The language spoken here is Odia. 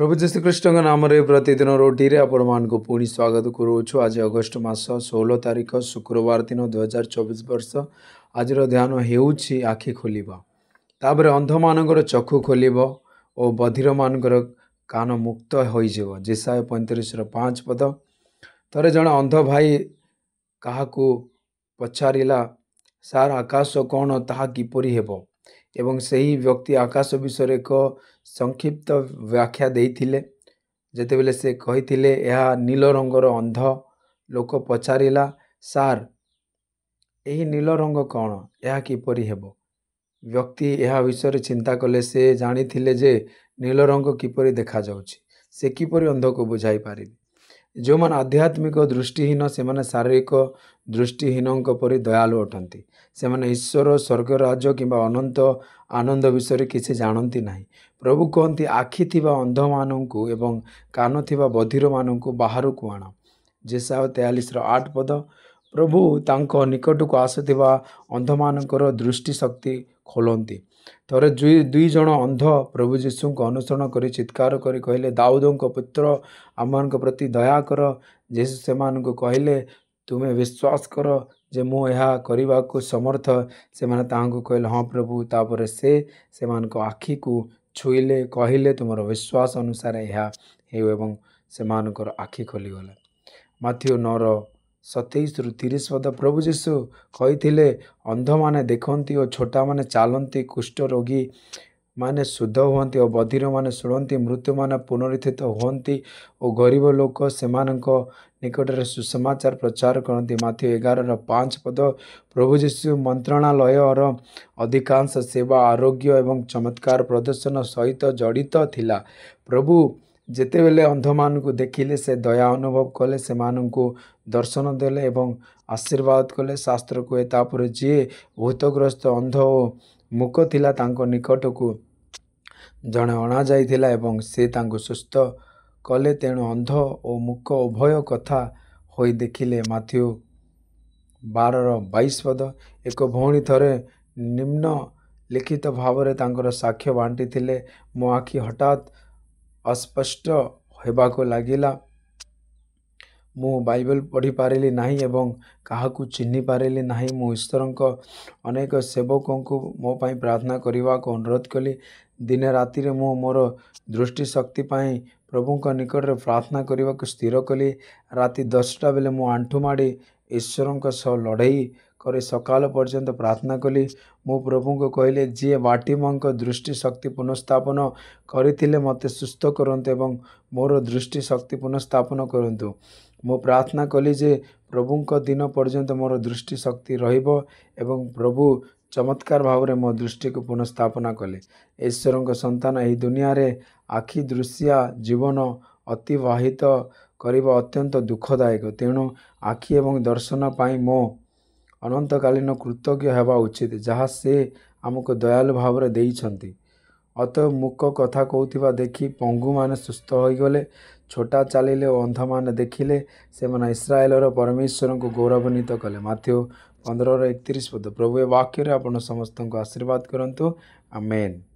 ପ୍ରଭୁ ଯୀଶୁଖ୍ରୀଷ୍ଣଙ୍କ ନାମରେ ପ୍ରତିଦିନ ରୋଟିରେ ଆପଣମାନଙ୍କୁ ପୁଣି ସ୍ୱାଗତ କରୁଅଛୁ ଆଜି ଅଗଷ୍ଟ ମାସ ଷୋହଳ ତାରିଖ ଶୁକ୍ରବାର ଦିନ ଦୁଇହଜାର ଚବିଶ ବର୍ଷ ଆଜିର ଧ୍ୟାନ ହେଉଛି ଆଖି ଖୋଲିବ ତାପରେ ଅନ୍ଧମାନଙ୍କର ଚକ୍ଷୁ ଖୋଲିବ ଓ ବଧିରମାନଙ୍କର କାନ ମୁକ୍ତ ହୋଇଯିବ ଜେସାଏ ପଇଁତିରିଶର ପାଞ୍ଚ ପଦ ଥରେ ଜଣେ ଅନ୍ଧ ଭାଇ କାହାକୁ ପଚାରିଲା ସାର୍ ଆକାଶ କ'ଣ ତାହା କିପରି ହେବ ଏବଂ ସେହି ବ୍ୟକ୍ତି ଆକାଶ ବିଷୟରେ ଏକ ସଂକ୍ଷିପ୍ତ ବ୍ୟାଖ୍ୟା ଦେଇଥିଲେ ଯେତେବେଳେ ସେ କହିଥିଲେ ଏହା ନୀଳ ରଙ୍ଗର ଅନ୍ଧ ଲୋକ ପଚାରିଲା ସାର୍ ଏହି ନୀଳ ରଙ୍ଗ କ'ଣ ଏହା କିପରି ହେବ ବ୍ୟକ୍ତି ଏହା ବିଷୟରେ ଚିନ୍ତା କଲେ ସେ ଜାଣିଥିଲେ ଯେ ନୀଳ ରଙ୍ଗ କିପରି ଦେଖାଯାଉଛି ସେ କିପରି ଅନ୍ଧକୁ ବୁଝାଇ ପାରିବେ ଯେଉଁମାନେ ଆଧ୍ୟାତ୍ମିକ ଦୃଷ୍ଟିହୀନ ସେମାନେ ଶାରୀରିକ ଦୃଷ୍ଟିହୀନଙ୍କ ପରି ଦୟାଳୁ ଅଟନ୍ତି ସେମାନେ ଈଶ୍ୱର ସ୍ୱର୍ଗରାଜ କିମ୍ବା ଅନନ୍ତ ଆନନ୍ଦ ବିଷୟରେ କିଛି ଜାଣନ୍ତି ନାହିଁ ପ୍ରଭୁ କହନ୍ତି ଆଖି ଥିବା ଅନ୍ଧମାନଙ୍କୁ ଏବଂ କାନ ଥିବା ବଧିରମାନଙ୍କୁ ବାହାରକୁ ଆଣ ଯେସାଓ ତେୟାଳିଶର ଆଠ ପଦ ପ୍ରଭୁ ତାଙ୍କ ନିକଟକୁ ଆସୁଥିବା ଅନ୍ଧମାନଙ୍କର ଦୃଷ୍ଟିଶକ୍ତି ଖୋଲନ୍ତି ଥରେ ଦୁଇ ଜଣ ଅନ୍ଧ ପ୍ରଭୁ ଯୀଶୁଙ୍କୁ ଅନୁସରଣ କରି ଚିତ୍କାର କରି କହିଲେ ଦାଉଦଙ୍କ ପୁତ୍ର ଆମମାନଙ୍କ ପ୍ରତି ଦୟାକର ଯେହେତୁ ସେମାନଙ୍କୁ କହିଲେ ତୁମେ ବିଶ୍ୱାସ କର ଯେ ମୁଁ ଏହା କରିବାକୁ ସମର୍ଥ ସେମାନେ ତାହାଙ୍କୁ କହିଲେ ହଁ ପ୍ରଭୁ ତାପରେ ସେ ସେମାନଙ୍କ ଆଖିକୁ ଛୁଇଁଲେ କହିଲେ ତୁମର ବିଶ୍ୱାସ ଅନୁସାରେ ଏହା ହେଉ ଏବଂ ସେମାନଙ୍କର ଆଖି ଖୋଲିଗଲା ମାଥିଓ ନର ସତେଇଶରୁ ତିରିଶ ପଦ ପ୍ରଭୁ ଯୀଶୁ କହିଥିଲେ ଅନ୍ଧମାନେ ଦେଖନ୍ତି ଓ ଛୋଟାମାନେ ଚାଲନ୍ତି କୁଷ୍ଠ ରୋଗୀ ମାନେ ଶୁଦ୍ଧ ହୁଅନ୍ତି ଓ ବଧିରମାନେ ଶୁଣନ୍ତି ମୃତ୍ୟୁମାନେ ପୁନରୁଥିତ ହୁଅନ୍ତି ଓ ଗରିବ ଲୋକ ସେମାନଙ୍କ ନିକଟରେ ସୁସମାଚାର ପ୍ରଚାର କରନ୍ତି ମାଥ ଏଗାରର ପାଞ୍ଚ ପଦ ପ୍ରଭୁ ଯୀଶୁ ମନ୍ତ୍ରଣାଳୟର ଅଧିକାଂଶ ସେବା ଆରୋଗ୍ୟ ଏବଂ ଚମତ୍କାର ପ୍ରଦର୍ଶନ ସହିତ ଜଡ଼ିତ ଥିଲା ପ୍ରଭୁ ଯେତେବେଳେ ଅନ୍ଧମାନଙ୍କୁ ଦେଖିଲେ ସେ ଦୟା ଅନୁଭବ କଲେ ସେମାନଙ୍କୁ ଦର୍ଶନ ଦେଲେ ଏବଂ ଆଶୀର୍ବାଦ କଲେ ଶାସ୍ତ୍ର କୁହେ ତାପରେ ଯିଏ ଭୂତଗ୍ରସ୍ତ ଅନ୍ଧ ଓ ମୁକ ଥିଲା ତାଙ୍କ ନିକଟକୁ ଜଣେ ଅଣାଯାଇଥିଲା ଏବଂ ସେ ତାଙ୍କୁ ସୁସ୍ଥ କଲେ ତେଣୁ ଅନ୍ଧ ଓ ମୁକ ଉଭୟ କଥା ହୋଇ ଦେଖିଲେ ମାଥ୍ୟୁ ବାରର ବାଇଶ ପଦ ଏକ ଭଉଣୀ ଥରେ ନିମ୍ନ ଲିଖିତ ଭାବରେ ତାଙ୍କର ସାକ୍ଷ୍ୟ ବାଣ୍ଟିଥିଲେ ମୋ ଆଖି ହଠାତ୍ अस्पष्ट हेबाको लागिला बाइबल हुँ पारेली नाही एवं काहाकु चिन्नी पारेली नाही म ईश्वरको अनेक सेवकको मोप प्रार्थनाको अनुरोध कि दिन राति मो दृष्टि शक्ति शक्तिप प्रभु निकटर प्रार्थना स्थिर कि राति दसटा बेला म आठुमाडि ईश्वर स लडै କରି ସକାଳ ପର୍ଯ୍ୟନ୍ତ ପ୍ରାର୍ଥନା କଲି ମୁଁ ପ୍ରଭୁଙ୍କୁ କହିଲେ ଯିଏ ଦୃଷ୍ଟି ଶକ୍ତି ପୁନଃସ୍ଥାପନ କରିଥିଲେ ମୋତେ ସୁସ୍ଥ କରନ୍ତୁ ଏବଂ ମୋର ଦୃଷ୍ଟି ଶକ୍ତି ପୁନଃସ୍ଥାପନ କରନ୍ତୁ ମୁଁ ପ୍ରାର୍ଥନା କଲି ଯେ ପ୍ରଭୁଙ୍କ ଦିନ ପର୍ଯ୍ୟନ୍ତ ମୋର ଦୃଷ୍ଟି ଶକ୍ତି ରହିବ ଏବଂ ପ୍ରଭୁ ଚମତ୍କାର ଭାବରେ ମୋ ଦୃଷ୍ଟିକୁ ପୁନଃସ୍ଥାପନା କଲେ ଈଶ୍ୱରଙ୍କ ସନ୍ତାନ ଏହି ଦୁନିଆରେ ଆଖି ଦୃଶିଆ ଜୀବନ ଅତିବାହିତ କରିବା ଅତ୍ୟନ୍ତ ଦୁଃଖଦାୟକ ତେଣୁ ଆଖି ଏବଂ ଦର୍ଶନ ପାଇଁ ମୁଁ ଅନନ୍ତକାଳୀନ କୃତଜ୍ଞ ହେବା ଉଚିତ ଯାହା ସେ ଆମକୁ ଦୟାଲୁ ଭାବରେ ଦେଇଛନ୍ତି ଅତ ମୁକ କଥା କହୁଥିବା ଦେଖି ପଙ୍ଗୁମାନେ ସୁସ୍ଥ ହୋଇଗଲେ ଛୋଟା ଚାଲିଲେ ଓ ଅନ୍ଧମାନେ ଦେଖିଲେ ସେମାନେ ଇସ୍ରାଏଲର ପରମେଶ୍ୱରଙ୍କୁ ଗୌରବାନ୍ୱିତ କଲେ ମାଥ୍ୟ ପନ୍ଦରର ଏକତିରିଶ ପଦ ପ୍ରଭୁ ଏ ବାକ୍ୟରେ ଆପଣ ସମସ୍ତଙ୍କୁ ଆଶୀର୍ବାଦ କରନ୍ତୁ ଆମେନ୍